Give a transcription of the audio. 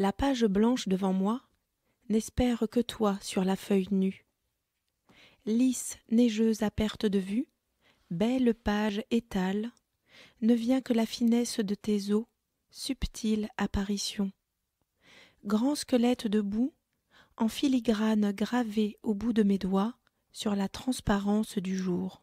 La page blanche devant moi n'espère que toi sur la feuille nue. Lisse, neigeuse à perte de vue, belle page étale, ne vient que la finesse de tes os, subtile apparition. Grand squelette de boue, en filigrane gravé au bout de mes doigts sur la transparence du jour.